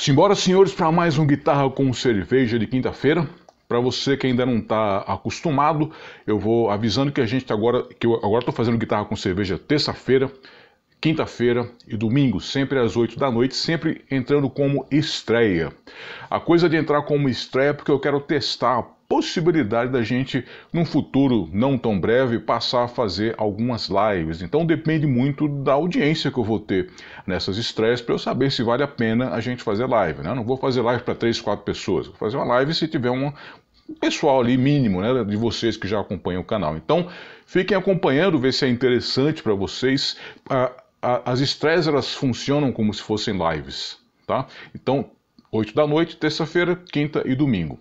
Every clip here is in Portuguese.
Simbora, senhores, para mais um Guitarra com Cerveja de quinta-feira. Para você que ainda não está acostumado, eu vou avisando que a gente tá agora, que eu agora estou fazendo Guitarra com Cerveja terça-feira, quinta-feira e domingo, sempre às 8 da noite, sempre entrando como estreia. A coisa de entrar como estreia é porque eu quero testar possibilidade da gente, num futuro não tão breve, passar a fazer algumas lives. Então depende muito da audiência que eu vou ter nessas estreias para eu saber se vale a pena a gente fazer live. Né? Eu não vou fazer live para três, quatro pessoas. Vou fazer uma live se tiver um pessoal ali mínimo, né, de vocês que já acompanham o canal. Então fiquem acompanhando, ver se é interessante para vocês. as estreias elas funcionam como se fossem lives, tá? Então 8 da noite, terça-feira, quinta e domingo.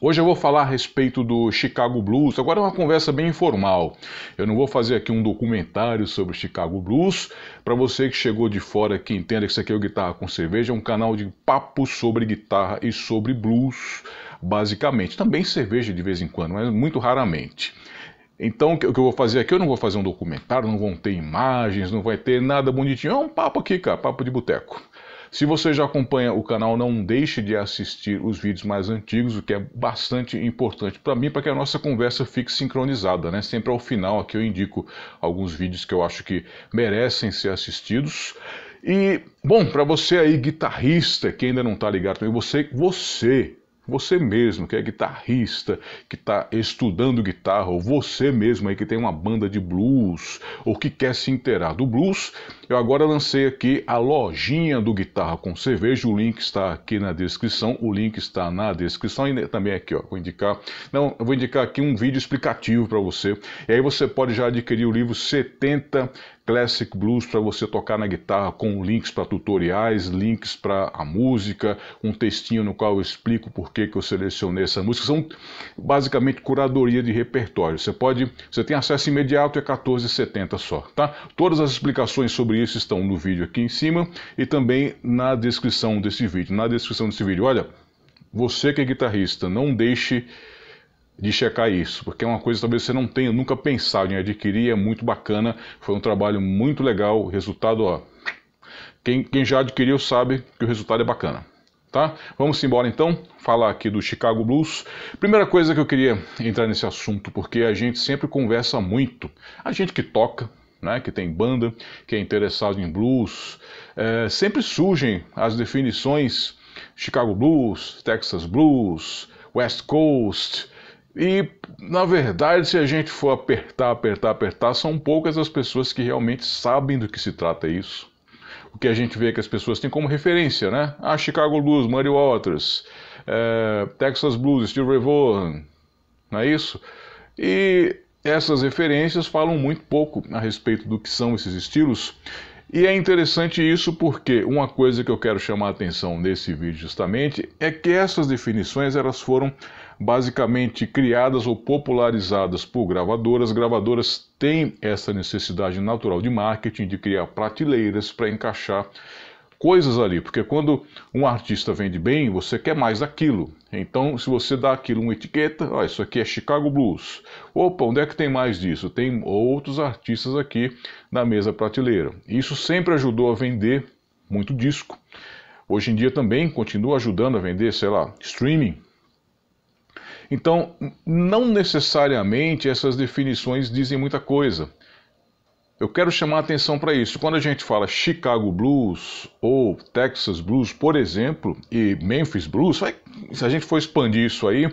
Hoje eu vou falar a respeito do Chicago Blues. Agora é uma conversa bem informal. Eu não vou fazer aqui um documentário sobre Chicago Blues. Para você que chegou de fora, que entenda que isso aqui é o Guitarra com Cerveja, é um canal de papo sobre guitarra e sobre blues, basicamente. Também cerveja de vez em quando, mas muito raramente. Então, o que eu vou fazer aqui, eu não vou fazer um documentário, não vão ter imagens, não vai ter nada bonitinho. É um papo aqui, cara, papo de boteco. Se você já acompanha o canal, não deixe de assistir os vídeos mais antigos, o que é bastante importante para mim, para que a nossa conversa fique sincronizada. Né? Sempre ao final aqui eu indico alguns vídeos que eu acho que merecem ser assistidos. E, bom, para você aí, guitarrista, que ainda não está ligado também, você, você você mesmo que é guitarrista, que está estudando guitarra, ou você mesmo aí que tem uma banda de blues, ou que quer se inteirar do blues, eu agora lancei aqui a lojinha do Guitarra com Cerveja. O link está aqui na descrição. O link está na descrição e também aqui, ó. Vou indicar. Não, eu vou indicar aqui um vídeo explicativo para você. E aí você pode já adquirir o livro 70 Classic Blues para você tocar na guitarra, com links para tutoriais, links para a música, um textinho no qual eu explico por que, que eu selecionei essa música. São basicamente curadoria de repertório. Você pode, você tem acesso imediato, é 14,70 só, tá? Todas as explicações sobre isso estão no vídeo aqui em cima e também na descrição desse vídeo. Na descrição desse vídeo, olha, você que é guitarrista, não deixe de checar isso, porque é uma coisa que talvez você não tenha nunca pensado em adquirir, é muito bacana, foi um trabalho muito legal, resultado, ó, quem, quem já adquiriu sabe que o resultado é bacana. Tá? Vamos embora então, falar aqui do Chicago Blues. Primeira coisa que eu queria entrar nesse assunto, porque a gente sempre conversa muito, a gente que toca, né, que tem banda, que é interessado em blues, é, sempre surgem as definições Chicago Blues, Texas Blues, West Coast, e, na verdade, se a gente for apertar, apertar, apertar, são poucas as pessoas que realmente sabem do que se trata isso. O que a gente vê é que as pessoas têm como referência, né? Ah, Chicago Blues, Muddy Waters, eh, Texas Blues, Steve Ray Vaughan, não é isso? E essas referências falam muito pouco a respeito do que são esses estilos e é interessante isso porque uma coisa que eu quero chamar a atenção nesse vídeo justamente é que essas definições elas foram basicamente criadas ou popularizadas por gravadoras. Gravadoras têm essa necessidade natural de marketing de criar prateleiras para encaixar coisas ali, porque quando um artista vende bem, você quer mais daquilo. Então, se você dá aquilo uma etiqueta, ó, isso aqui é Chicago Blues. Opa, onde é que tem mais disso? Tem outros artistas aqui na mesa prateleira. Isso sempre ajudou a vender muito disco. Hoje em dia também continua ajudando a vender, sei lá, streaming. Então, não necessariamente essas definições dizem muita coisa. Eu quero chamar a atenção para isso. Quando a gente fala Chicago Blues ou Texas Blues, por exemplo, e Memphis Blues, se a gente for expandir isso aí,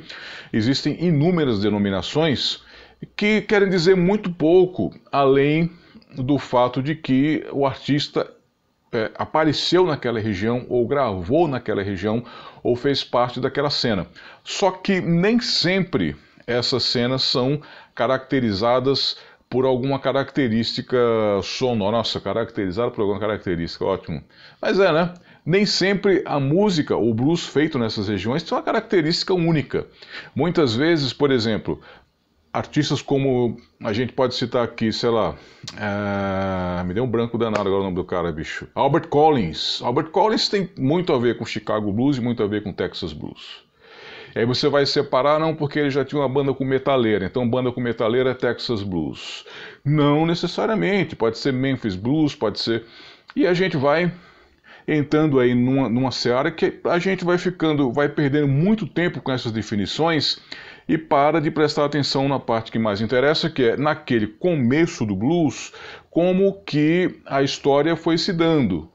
existem inúmeras denominações que querem dizer muito pouco, além do fato de que o artista é, apareceu naquela região, ou gravou naquela região, ou fez parte daquela cena. Só que nem sempre essas cenas são caracterizadas por alguma característica sonora. Nossa, caracterizado por alguma característica, ótimo. Mas é, né? Nem sempre a música ou blues feito nessas regiões tem uma característica única. Muitas vezes, por exemplo, artistas como a gente pode citar aqui, sei lá, é... me deu um branco danado agora o nome do cara, bicho. Albert Collins. Albert Collins tem muito a ver com Chicago Blues e muito a ver com Texas Blues. Aí você vai separar, não porque ele já tinha uma banda com metaleira, então banda com metaleira é Texas Blues. Não necessariamente, pode ser Memphis Blues, pode ser. E a gente vai entrando aí numa, numa seara que a gente vai ficando, vai perdendo muito tempo com essas definições e para de prestar atenção na parte que mais interessa, que é naquele começo do blues, como que a história foi se dando.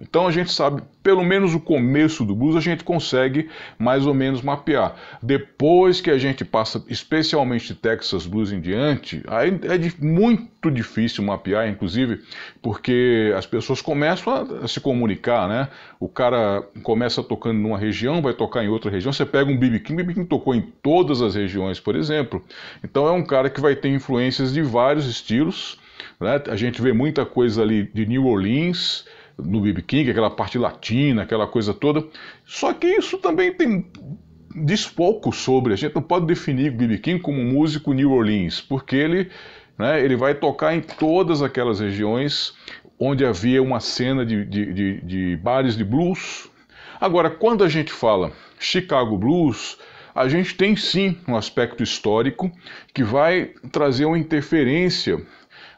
Então a gente sabe, pelo menos o começo do blues a gente consegue mais ou menos mapear. Depois que a gente passa, especialmente Texas Blues em diante, aí é muito difícil mapear, inclusive, porque as pessoas começam a se comunicar, né? O cara começa tocando numa região, vai tocar em outra região. Você pega um BB King, BB King tocou em todas as regiões, por exemplo. Então é um cara que vai ter influências de vários estilos. Né? A gente vê muita coisa ali de New Orleans no BB King, aquela parte latina, aquela coisa toda. Só que isso também tem desfoco sobre. A gente não pode definir BB King como músico New Orleans, porque ele, né, ele vai tocar em todas aquelas regiões onde havia uma cena de, de, de, de bares de blues. Agora, quando a gente fala Chicago Blues, a gente tem sim um aspecto histórico que vai trazer uma interferência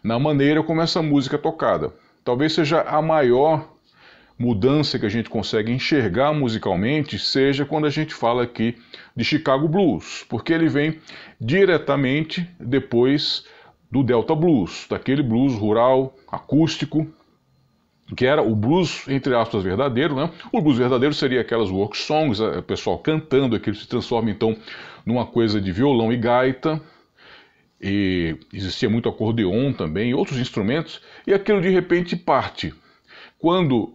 na maneira como essa música é tocada. Talvez seja a maior mudança que a gente consegue enxergar musicalmente seja quando a gente fala aqui de Chicago Blues, porque ele vem diretamente depois do Delta Blues, daquele blues rural, acústico, que era o blues, entre aspas, verdadeiro, né? O blues verdadeiro seria aquelas work songs, é, o pessoal cantando, aquilo se transforma então numa coisa de violão e gaita, e existia muito acordeon também, outros instrumentos, e aquilo de repente parte. Quando,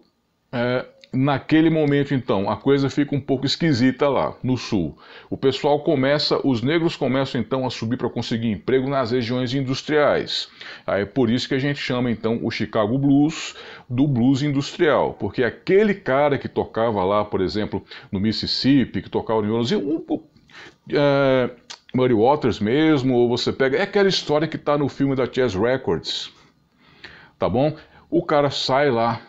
é, naquele momento então, a coisa fica um pouco esquisita lá no sul, o pessoal começa, os negros começam então a subir para conseguir emprego nas regiões industriais. Aí é por isso que a gente chama então o Chicago Blues do blues industrial, porque aquele cara que tocava lá, por exemplo, no Mississippi, que tocava em New Orleans, é, Muddy Waters mesmo, ou você pega. É aquela história que está no filme da Chess Records. Tá bom? O cara sai lá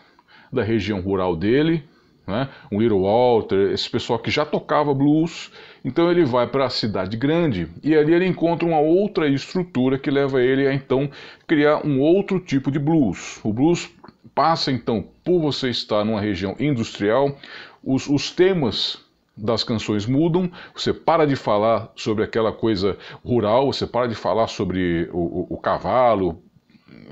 da região rural dele, né? um Little Walter, esse pessoal que já tocava blues. Então ele vai para a cidade grande e ali ele encontra uma outra estrutura que leva ele a então criar um outro tipo de blues. O blues passa então por você estar numa região industrial, os, os temas das canções mudam, você para de falar sobre aquela coisa rural, você para de falar sobre o, o, o cavalo,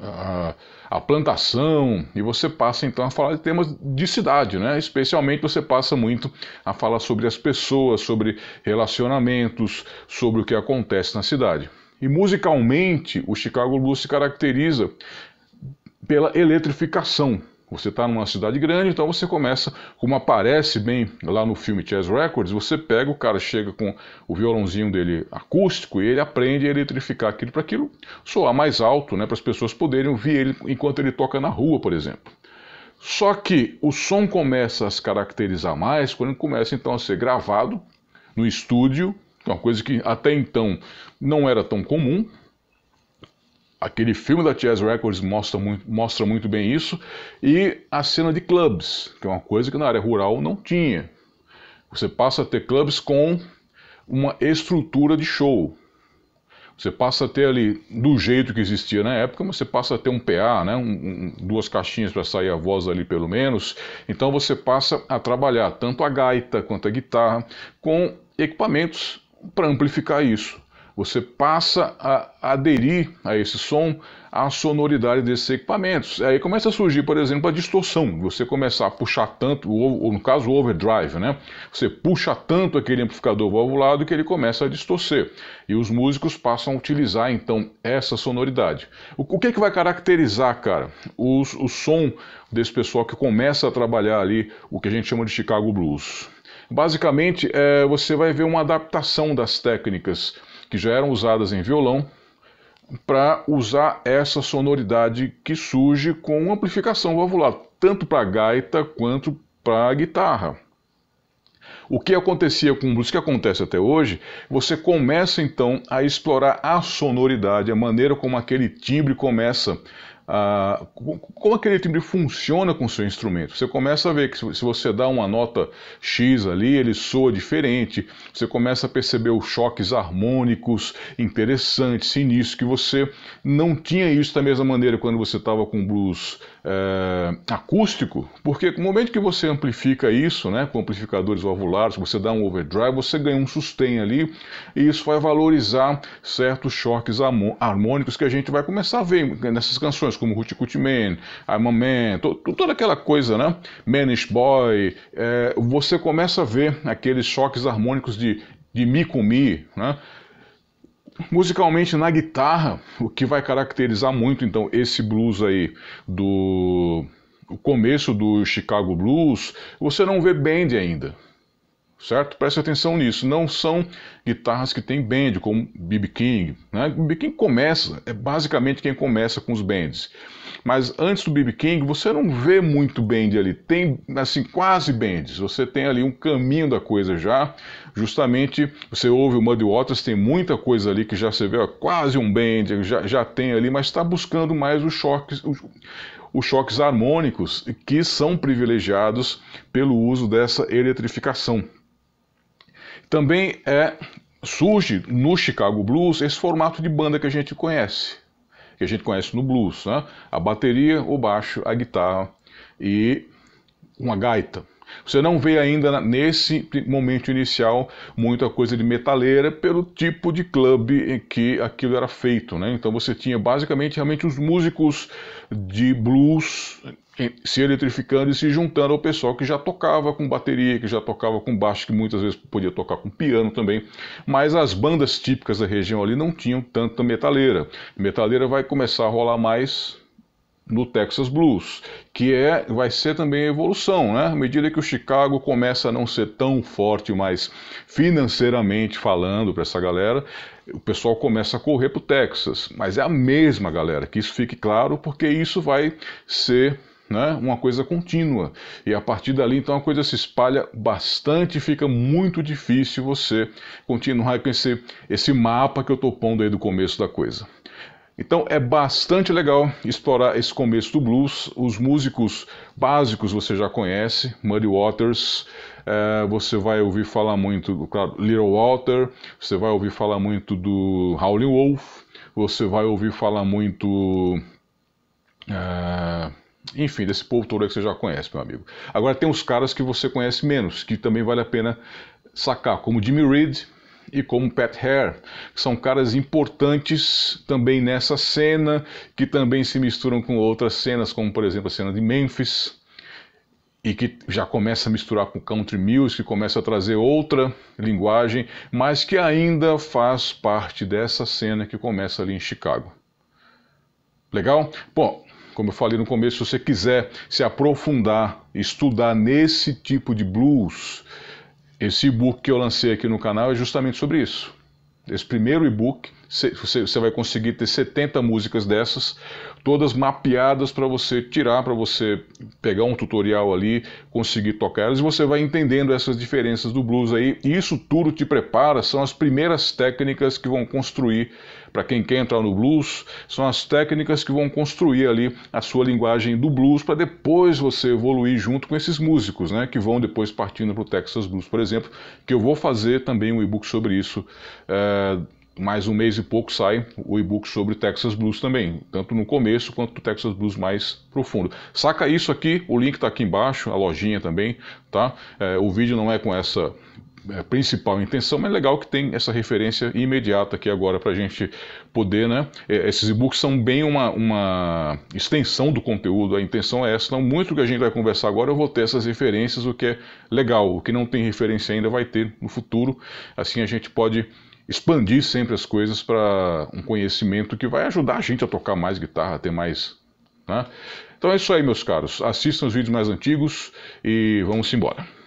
a, a, plantação, e você passa então a falar de temas de cidade, né? Especialmente você passa muito a falar sobre as pessoas, sobre relacionamentos, sobre o que acontece na cidade. E musicalmente, o Chicago Blues se caracteriza pela eletrificação, você está numa cidade grande, então você começa, como aparece bem lá no filme Chess Records, você pega, o cara chega com o violãozinho dele acústico e ele aprende a eletrificar aquilo para aquilo soar mais alto, né, para as pessoas poderem ouvir ele enquanto ele toca na rua, por exemplo. Só que o som começa a se caracterizar mais quando ele começa então a ser gravado no estúdio, é uma coisa que até então não era tão comum, Aquele filme da Chess Records mostra muito, mostra muito bem isso. E a cena de clubes, que é uma coisa que na área rural não tinha. Você passa a ter clubes com uma estrutura de show. Você passa a ter ali, do jeito que existia na época, você passa a ter um PA, né? Um, um, duas caixinhas para sair a voz ali pelo menos. Então você passa a trabalhar tanto a gaita quanto a guitarra com equipamentos para amplificar isso você passa a aderir a esse som, à sonoridade desses equipamentos. Aí começa a surgir, por exemplo, a distorção. Você começar a puxar tanto, ou no caso o overdrive, né? Você puxa tanto aquele amplificador valvulado que ele começa a distorcer. E os músicos passam a utilizar então essa sonoridade. O, que é que vai caracterizar, cara, o som desse pessoal que começa a trabalhar ali o que a gente chama de Chicago Blues? Basicamente, é, você vai ver uma adaptação das técnicas que já eram usadas em violão, para usar essa sonoridade que surge com amplificação valvular, tanto para gaita quanto para guitarra. O que acontecia com o que acontece até hoje, você começa então a explorar a sonoridade, a maneira como aquele timbre começa como aquele timbre funciona com o seu instrumento. Você começa a ver que se você dá uma nota X ali, ele soa diferente, você começa a perceber os choques harmônicos interessantes, sinistros, que você não tinha isso da mesma maneira quando você estava com blues é, acústico, porque no momento que você amplifica isso, né, com amplificadores valvulares, você dá um overdrive, você ganha um sustain ali, e isso vai valorizar certos choques harmônicos que a gente vai começar a ver nessas canções como Hootie Man, I'm a Man, to, to, toda aquela coisa, né? Manish Boy, é, você começa a ver aqueles choques harmônicos de, de mi com mi, né? Musicalmente na guitarra, o que vai caracterizar muito então esse blues aí do começo do Chicago Blues, você não vê band ainda, certo? Preste atenção nisso. Não são guitarras que têm bend, como B.B. King. Né? B.B. King começa, é basicamente quem começa com os bends. Mas antes do B.B. King, você não vê muito bend ali. Tem, assim, quase bends. Você tem ali um caminho da coisa já. Justamente, você ouve o Muddy Waters, tem muita coisa ali que já você vê, ó, quase um bend, já, já tem ali, mas está buscando mais os choques... os choques harmônicos que são privilegiados pelo uso dessa eletrificação. Também é surge no Chicago Blues esse formato de banda que a gente conhece, que a gente conhece no blues, né? A bateria, o baixo, a guitarra e uma gaita. Você não vê ainda nesse momento inicial muita coisa de metaleira pelo tipo de clube em que aquilo era feito, né? Então você tinha basicamente realmente os músicos de blues se eletrificando e se juntando ao pessoal que já tocava com bateria, que já tocava com baixo, que muitas vezes podia tocar com piano também, mas as bandas típicas da região ali não tinham tanta metaleira. Metaleira vai começar a rolar mais no Texas Blues, que é vai ser também a evolução, né? À medida que o Chicago começa a não ser tão forte, mais financeiramente falando para essa galera, o pessoal começa a correr para o Texas. Mas é a mesma galera, que isso fique claro, porque isso vai ser né? uma coisa contínua. E a partir dali, então, a coisa se espalha bastante e fica muito difícil você continuar com esse, esse mapa que eu estou pondo aí do começo da coisa. Então é bastante legal explorar esse começo do blues. Os músicos básicos você já conhece, Muddy Waters, é, você vai ouvir falar muito do claro, Little Walter, você vai ouvir falar muito do Howlin' Wolf, você vai ouvir falar muito. É, enfim, desse povo todo que você já conhece, meu amigo. Agora tem uns caras que você conhece menos, que também vale a pena sacar, como Jimmy Reed, e como Pat Hare, que são caras importantes também nessa cena, que também se misturam com outras cenas, como por exemplo a cena de Memphis, e que já começa a misturar com country music, começa a trazer outra linguagem, mas que ainda faz parte dessa cena que começa ali em Chicago. Legal? Bom, como eu falei no começo, se você quiser se aprofundar, estudar nesse tipo de blues, esse e-book que eu lancei aqui no canal é justamente sobre isso. Esse primeiro e-book, você vai conseguir ter 70 músicas dessas, todas mapeadas para você tirar, para você pegar um tutorial ali, conseguir tocar elas, e você vai entendendo essas diferenças do blues aí. E isso tudo te prepara, são as primeiras técnicas que vão construir para quem quer entrar no blues, são as técnicas que vão construir ali a sua linguagem do blues para depois você evoluir junto com esses músicos, né, que vão depois partindo para o Texas Blues, por exemplo, que eu vou fazer também um e-book sobre isso. É, mais um mês e pouco sai o e-book sobre o Texas Blues também, tanto no começo quanto o Texas Blues mais profundo. Saca isso aqui, o link está aqui embaixo, a lojinha também, tá? É, o vídeo não é com essa é, principal intenção, mas é legal que tem essa referência imediata aqui agora para a gente poder, né? É, esses e-books são bem uma, uma extensão do conteúdo, a intenção é essa. Então, muito que a gente vai conversar agora, eu vou ter essas referências, o que é legal. O que não tem referência ainda vai ter no futuro. Assim a gente pode expandir sempre as coisas para um conhecimento que vai ajudar a gente a tocar mais guitarra, a ter mais. Né? Então é isso aí, meus caros. Assistam os vídeos mais antigos e vamos embora.